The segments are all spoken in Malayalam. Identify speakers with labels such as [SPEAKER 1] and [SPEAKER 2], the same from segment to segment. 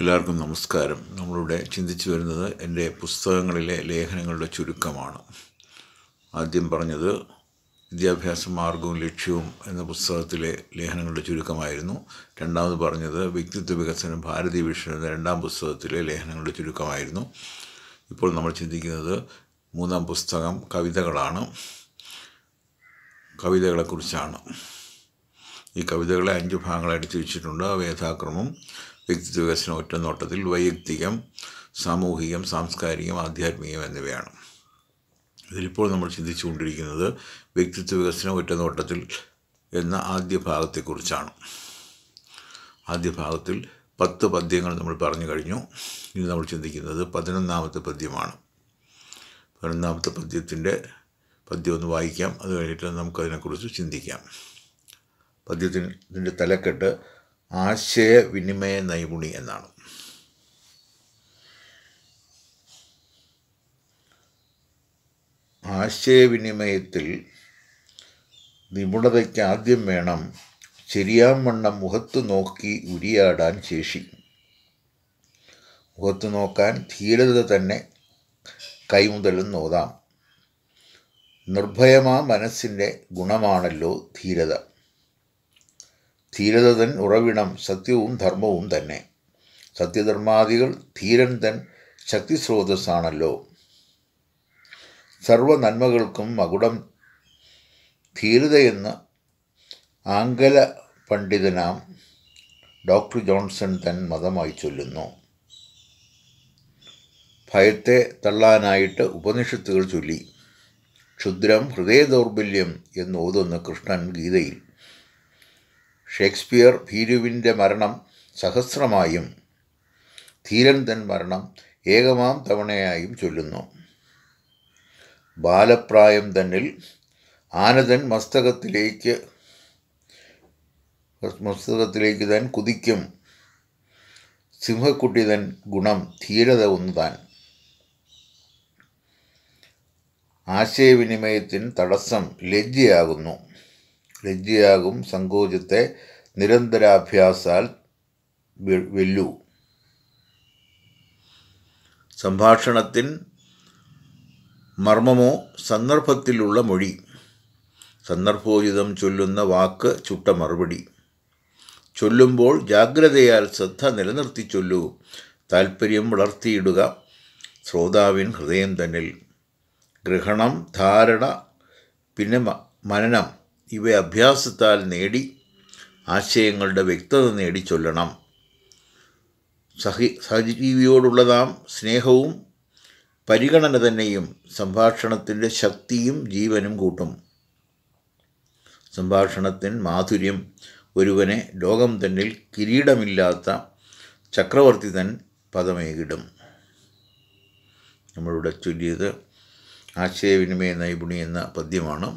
[SPEAKER 1] എല്ലാവർക്കും നമസ്കാരം നമ്മളിവിടെ ചിന്തിച്ചു വരുന്നത് എൻ്റെ പുസ്തകങ്ങളിലെ ലേഖനങ്ങളുടെ ചുരുക്കമാണ് ആദ്യം പറഞ്ഞത് വിദ്യാഭ്യാസ മാർഗവും ലക്ഷ്യവും എന്ന പുസ്തകത്തിലെ ലേഖനങ്ങളുടെ ചുരുക്കമായിരുന്നു രണ്ടാമത് പറഞ്ഞത് വ്യക്തിത്വ വികസനം ഭാരതീയ വിഷൻ എന്ന രണ്ടാം പുസ്തകത്തിലെ ലേഖനങ്ങളുടെ ചുരുക്കമായിരുന്നു ഇപ്പോൾ നമ്മൾ ചിന്തിക്കുന്നത് മൂന്നാം പുസ്തകം കവിതകളാണ് കവിതകളെക്കുറിച്ചാണ് ഈ കവിതകളെ അഞ്ച് ഭാഗങ്ങളായിട്ട് തിരിച്ചിട്ടുണ്ട് വേദാക്രമം വ്യക്തിത്വ വികസനം നോട്ടത്തിൽ വൈയക്തികം സാമൂഹികം സാംസ്കാരികം ആധ്യാത്മികം എന്നിവയാണ് ഇതിലിപ്പോൾ നമ്മൾ ചിന്തിച്ചുകൊണ്ടിരിക്കുന്നത് വ്യക്തിത്വ വികസനം നോട്ടത്തിൽ എന്ന ആദ്യ ഭാഗത്തെക്കുറിച്ചാണ് ആദ്യ ഭാഗത്തിൽ പത്ത് പദ്യങ്ങൾ നമ്മൾ പറഞ്ഞു കഴിഞ്ഞു ഇനി നമ്മൾ ചിന്തിക്കുന്നത് പതിനൊന്നാമത്തെ പദ്യമാണ് പതിനൊന്നാമത്തെ പദ്യത്തിൻ്റെ പദ്യം ഒന്ന് വായിക്കാം അത് കഴിഞ്ഞിട്ട് നമുക്കതിനെക്കുറിച്ച് ചിന്തിക്കാം പദ്യത്തിൻ്റെ തലക്കെട്ട് ആശയവിനിമയ നൈപുണി എന്നാണ് ആശയവിനിമയത്തിൽ നിപുണതയ്ക്ക് ആദ്യം വേണം ശരിയാവണ്ണം മുഖത്ത് നോക്കി ഉരിയാടാൻ ശേഷി മുഖത്ത് നോക്കാൻ ധീരത തന്നെ കൈമുതലും നോതാം നിർഭയമാ മനസ്സിൻ്റെ ഗുണമാണല്ലോ ധീരത ധീരതൻ ഉറവിടം സത്യവും ധർമ്മവും തന്നെ സത്യധർമാദികൾ ധീരൻ തൻ ശക്തിസ്രോതസ്സാണല്ലോ സ്രോതസ്സാണല്ലോ സർവ നന്മകൾക്കും മകുടം ധീരതയെന്ന് ആംഗല പണ്ഡിതനാം ഡോക്ടർ ജോൺസൺ തൻ മതമായി ചൊല്ലുന്നു ഭയത്തെ തള്ളാനായിട്ട് ഉപനിഷത്തുകൾ ചൊല്ലി ക്ഷുദ്രം ഹൃദയ ദൗർബല്യം എന്നോതുന്ന കൃഷ്ണൻ ഗീതയിൽ ഷേക്സ്പിയർ ഭീരുവിൻ്റെ മരണം സഹസ്രമായും ധീരൻ തൻ മരണം ഏകമാം തവണയായും ചൊല്ലുന്നു ബാലപ്രായം തന്നിൽ ആനതൻ മസ്തകത്തിലേക്ക് മസ്തകത്തിലേക്ക് തൻ കുതിക്കും സിംഹക്കുട്ടി തൻ ഗുണം ധീരത ഒന്ന് താൻ ആശയവിനിമയത്തിന് തടസ്സം ലജ്ജയാകുന്നു ലജ്ജയാകും സങ്കോചത്തെ നിരന്തരാഭ്യാസാൽ വെല്ലു സംഭാഷണത്തിൻ മർമ്മമോ സന്ദർഭത്തിലുള്ള മൊഴി സന്ദർഭോചിതം ചൊല്ലുന്ന വാക്ക് ചുട്ട മറുപടി ചൊല്ലുമ്പോൾ ജാഗ്രതയാൽ ശ്രദ്ധ നിലനിർത്തി ചൊല്ലൂ താൽപ്പര്യം വളർത്തിയിടുക ശ്രോതാവിൻ ഹൃദയം തന്നിൽ ഗ്രഹണം ധാരണ പിന്നെ മനനം ഇവ അഭ്യാസത്താൽ നേടി ആശയങ്ങളുടെ വ്യക്തത നേടി ചൊല്ലണം സഹി സഹജീവിയോടുള്ള നാം സ്നേഹവും പരിഗണന തന്നെയും സംഭാഷണത്തിൻ്റെ ശക്തിയും ജീവനും കൂട്ടും സംഭാഷണത്തിൻ മാധുര്യം ഒരുവനെ ലോകം തന്നിൽ കിരീടമില്ലാത്ത ചക്രവർത്തി തൻ പദമേകിടും നമ്മളിവിടെ ചൊല്ലിയത് ആശയവിനിമയ നൈപുണി എന്ന പദ്യമാണ്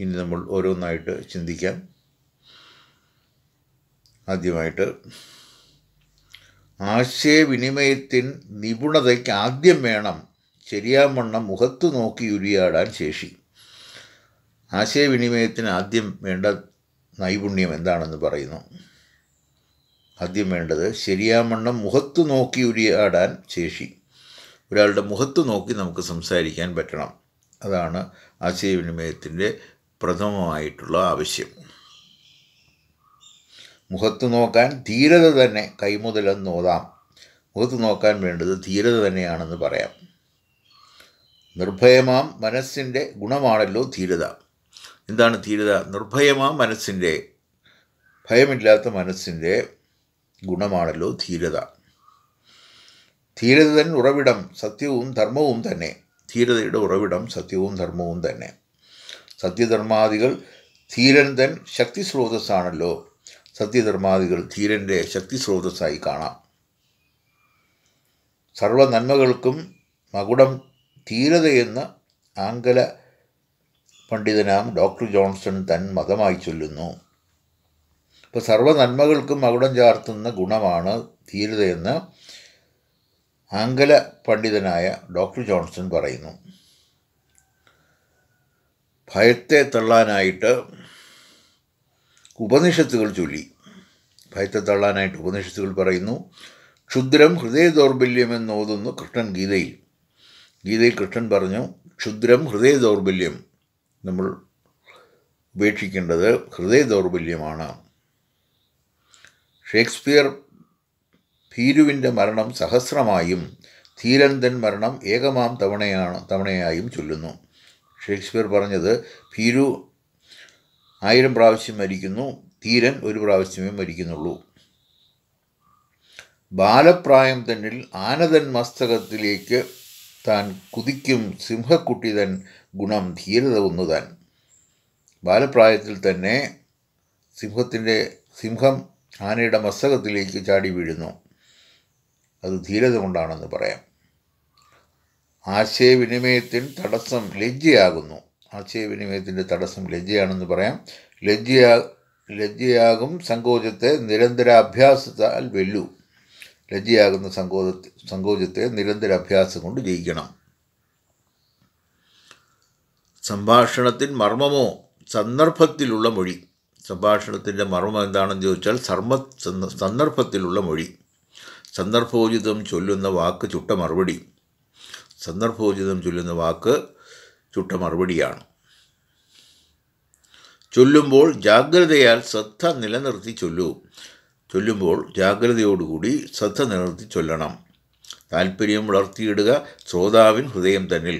[SPEAKER 1] ഇനി നമ്മൾ ഓരോന്നായിട്ട് ചിന്തിക്കാം ആദ്യമായിട്ട് ആശയവിനിമയത്തിൻ നിപുണതയ്ക്ക് ആദ്യം വേണം ശരിയാമണ്ണം മുഖത്ത് നോക്കി ഉരിയാടാൻ ശേഷി ആശയവിനിമയത്തിന് ആദ്യം വേണ്ട നൈപുണ്യം എന്താണെന്ന് പറയുന്നു ആദ്യം വേണ്ടത് ശരിയാമണ്ണം മുഖത്ത് നോക്കി ഉരിയാടാൻ ശേഷി ഒരാളുടെ മുഖത്ത് നോക്കി നമുക്ക് സംസാരിക്കാൻ പറ്റണം അതാണ് ആശയവിനിമയത്തിൻ്റെ പ്രഥമമായിട്ടുള്ള ആവശ്യം മുഖത്ത് നോക്കാൻ ധീരത തന്നെ കൈമുതലെന്ന് ഓതാം മുഖത്ത് നോക്കാൻ വേണ്ടത് ധീരത തന്നെയാണെന്ന് പറയാം നിർഭയമാം മനസ്സിൻ്റെ ഗുണമാണല്ലോ ധീരത എന്താണ് ധീരത നിർഭയമാം മനസ്സിൻ്റെ ഭയമില്ലാത്ത മനസ്സിൻ്റെ ഗുണമാണല്ലോ ധീരത തന്നെ ഉറവിടം സത്യവും ധർമ്മവും തന്നെ ധീരതയുടെ ഉറവിടം സത്യവും ധർമ്മവും തന്നെ സത്യധർമാദികൾ ധീരൻ തൻ ശക്തി സ്രോതസ്സാണല്ലോ സത്യധർമാദികൾ ധീരൻ്റെ ശക്തി സ്രോതസ്സായി കാണാം സർവ നന്മകൾക്കും മകുടം ധീരതയെന്ന് ആംഗല പണ്ഡിതനാം ഡോക്ടർ ജോൺസൺ തൻ മതമായി ചൊല്ലുന്നു ഇപ്പോൾ സർവ നന്മകൾക്കും മകുടം ചാർത്തുന്ന ഗുണമാണ് ധീരതയെന്ന് ആംഗല പണ്ഡിതനായ ഡോക്ടർ ജോൺസൺ പറയുന്നു ഭയത്തെ തള്ളാനായിട്ട് ഉപനിഷത്തുകൾ ചൊല്ലി ഭയത്തെ തള്ളാനായിട്ട് ഉപനിഷത്തുകൾ പറയുന്നു ക്ഷുദ്രം ഹൃദയ ദൗർബല്യമെന്ന് ഓതുന്നു കൃഷ്ണൻ ഗീതയിൽ ഗീതയിൽ കൃഷ്ണൻ പറഞ്ഞു ക്ഷുദ്രം ഹൃദയ ദൗർബല്യം നമ്മൾ ഉപേക്ഷിക്കേണ്ടത് ഹൃദയ ദൗർബല്യമാണ് ഷേക്സ്പിയർ ഭീരുവിൻ്റെ മരണം സഹസ്രമായും ധീരന്തൻ മരണം ഏകമാം തവണയാണ് തവണയായും ചൊല്ലുന്നു ഷേക്സ്പിയർ പറഞ്ഞത് ഭീരു ആയിരം പ്രാവശ്യം മരിക്കുന്നു ധീരൻ ഒരു പ്രാവശ്യമേ മരിക്കുന്നുള്ളൂ ബാലപ്രായം തന്നിൽ ആനതൻ മസ്തകത്തിലേക്ക് താൻ കുതിക്കും സിംഹക്കുട്ടി തൻ ഗുണം ധീരത ഒന്ന് താൻ ബാലപ്രായത്തിൽ തന്നെ സിംഹത്തിൻ്റെ സിംഹം ആനയുടെ മസ്തകത്തിലേക്ക് ചാടി വീഴുന്നു അത് ധീരത കൊണ്ടാണെന്ന് പറയാം ആശയവിനിമയത്തിന് തടസ്സം ലജ്ജയാകുന്നു ആശയവിനിമയത്തിൻ്റെ തടസ്സം ലജ്ജയാണെന്ന് പറയാം ലജ്ജയാ ലജ്ജയാകും സങ്കോചത്തെ നിരന്തരാഭ്യാസത്താൽ വെല്ലു ലജ്ജയാകുന്ന സങ്കോച സങ്കോചത്തെ നിരന്തരാഭ്യാസം കൊണ്ട് ജയിക്കണം സംഭാഷണത്തിൻ മർമ്മമോ സന്ദർഭത്തിലുള്ള മൊഴി സംഭാഷണത്തിൻ്റെ മർമ്മം എന്താണെന്ന് ചോദിച്ചാൽ സർമ്മ സന്ദർഭത്തിലുള്ള മൊഴി സന്ദർഭോചിതം ചൊല്ലുന്ന വാക്ക് ചുട്ട മറുപടി സന്ദർഭോചിതം ചൊല്ലുന്ന വാക്ക് ചുട്ട മറുപടിയാണ് ചൊല്ലുമ്പോൾ ജാഗ്രതയാൽ ശ്രദ്ധ നിലനിർത്തി ചൊല്ലൂ ചൊല്ലുമ്പോൾ ജാഗ്രതയോടുകൂടി ശ്രദ്ധ നിലനിർത്തി ചൊല്ലണം താല്പര്യം വളർത്തിയിടുക ശ്രോതാവിൻ ഹൃദയം തന്നിൽ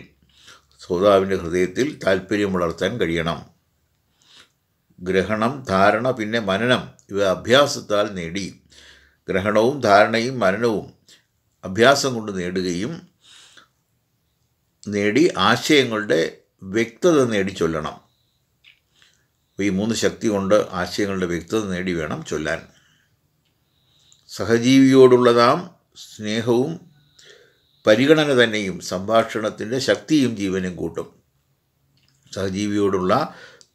[SPEAKER 1] ശ്രോതാവിൻ്റെ ഹൃദയത്തിൽ താല്പര്യം വളർത്താൻ കഴിയണം ഗ്രഹണം ധാരണ പിന്നെ മനനം ഇവ അഭ്യാസത്താൽ നേടി ഗ്രഹണവും ധാരണയും മനനവും അഭ്യാസം കൊണ്ട് നേടുകയും നേടി ആശയങ്ങളുടെ വ്യക്തത നേടി ചൊല്ലണം ഈ മൂന്ന് ശക്തി കൊണ്ട് ആശയങ്ങളുടെ വ്യക്തത നേടി വേണം ചൊല്ലാൻ സഹജീവിയോടുള്ള സ്നേഹവും പരിഗണന തന്നെയും സംഭാഷണത്തിൻ്റെ ശക്തിയും ജീവനും കൂട്ടും സഹജീവിയോടുള്ള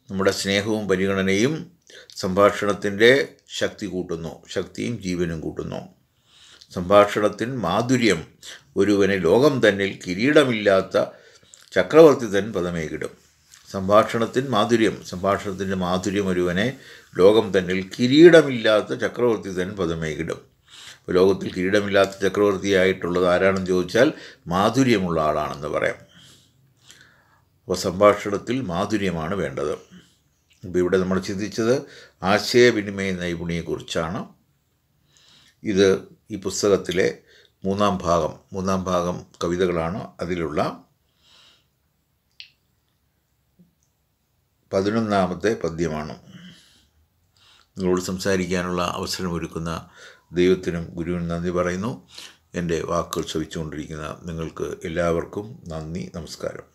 [SPEAKER 1] നമ്മുടെ സ്നേഹവും പരിഗണനയും സംഭാഷണത്തിൻ്റെ ശക്തി കൂട്ടുന്നു ശക്തിയും ജീവനും കൂട്ടുന്നു സംഭാഷണത്തിൻ മാധുര്യം ഒരുവനെ ലോകം തന്നിൽ കിരീടമില്ലാത്ത ചക്രവർത്തി തൻ പദമേകിടും സംഭാഷണത്തിൻ മാധുര്യം സംഭാഷണത്തിൻ്റെ മാധുര്യം ഒരുവനെ ലോകം തന്നിൽ കിരീടമില്ലാത്ത ചക്രവർത്തി തൻ പദമേകിടും ഇപ്പോൾ ലോകത്തിൽ കിരീടമില്ലാത്ത ചക്രവർത്തിയായിട്ടുള്ളത് ആരാണെന്ന് ചോദിച്ചാൽ മാധുര്യമുള്ള ആളാണെന്ന് പറയാം അപ്പോൾ സംഭാഷണത്തിൽ മാധുര്യമാണ് വേണ്ടത് ഇപ്പോൾ ഇവിടെ നമ്മൾ ചിന്തിച്ചത് ആശയവിനിമയ നൈപുണിയെക്കുറിച്ചാണ് ഇത് ഈ പുസ്തകത്തിലെ മൂന്നാം ഭാഗം മൂന്നാം ഭാഗം കവിതകളാണ് അതിലുള്ള പതിനൊന്നാമത്തെ പദ്യമാണ് നിങ്ങളോട് സംസാരിക്കാനുള്ള അവസരമൊരുക്കുന്ന ദൈവത്തിനും ഗുരുവിനും നന്ദി പറയുന്നു എൻ്റെ വാക്കുകൾ ശ്രവിച്ചുകൊണ്ടിരിക്കുന്ന നിങ്ങൾക്ക് എല്ലാവർക്കും നന്ദി നമസ്കാരം